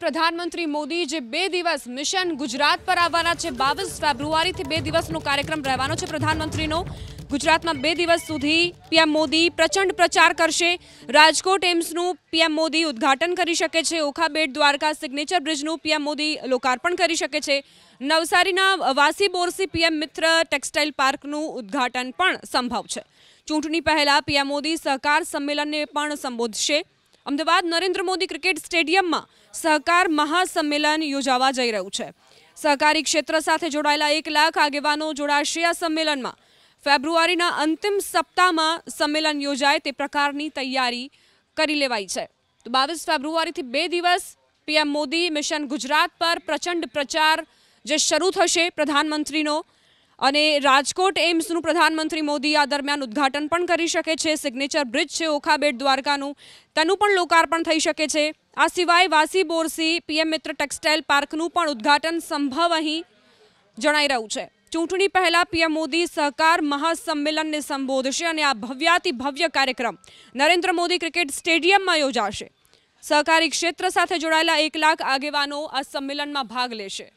પ્રધાનમંત્રી મોદી જે બે દિવસ મિશન ગુજરાત પર આવવાના છે બાવીસ ફેબ્રુઆરીથી બે દિવસનો કાર્યક્રમ રહેવાનો છે પ્રધાનમંત્રીનો ગુજરાતમાં બે દિવસ સુધી પીએમ મોદી પ્રચંડ પ્રચાર કરશે રાજકોટ એમ્સનું પીએમ મોદી ઉદ્ઘાટન કરી શકે છે ઓખા બેટ દ્વારકા સિગ્નેચર બ્રિજનું પીએમ મોદી લોકાર્પણ કરી શકે છે નવસારીના વાસી બોરસી પીએમ મિત્ર ટેક્સટાઇલ પાર્કનું ઉદ્ઘાટન પણ સંભવ છે ચૂંટણી પહેલાં પીએમ મોદી સહકાર સંમેલનને પણ સંબોધશે અમદાવાદ નરેન્દ્ર મોદી ક્રિકેટ સ્ટેડિયમમાં સહકાર મહાસંમેલન યોજાવા જઈ રહ્યું છે સહકારી ક્ષેત્ર સાથે જોડાયેલા એક લાખ આગેવાનો જોડાશે આ સંમેલનમાં ફેબ્રુઆરીના અંતિમ સપ્તાહમાં સંમેલન યોજાય તે પ્રકારની તૈયારી કરી લેવાઈ છે તો બાવીસ ફેબ્રુઆરીથી બે દિવસ પીએમ મોદી મિશન ગુજરાત પર પ્રચંડ પ્રચાર જે શરૂ થશે પ્રધાનમંત્રીનો અને રાજકોટ એમ્સનું પ્રધાનમંત્રી મોદી આ દરમિયાન ઉદ્ઘાટન પણ કરી શકે છે સિગ્નેચર બ્રિજ છે ઓખા બેટ દ્વારકાનું તેનું પણ લોકાર્પણ થઈ શકે છે આ સિવાય વાસી બોરસી પીએમ મિત્ર ટેક્સટાઇલ પાર્કનું પણ ઉદ્ઘાટન સંભવ અહીં જણાઈ રહ્યું છે ચૂંટણી પહેલાં પીએમ મોદી સહકાર મહાસંમેલનને સંબોધશે અને આ ભવ્યાતિ ભવ્ય કાર્યક્રમ નરેન્દ્ર મોદી ક્રિકેટ સ્ટેડિયમમાં યોજાશે સહકારી ક્ષેત્ર સાથે જોડાયેલા એક લાખ આગેવાનો આ સંમેલનમાં ભાગ લેશે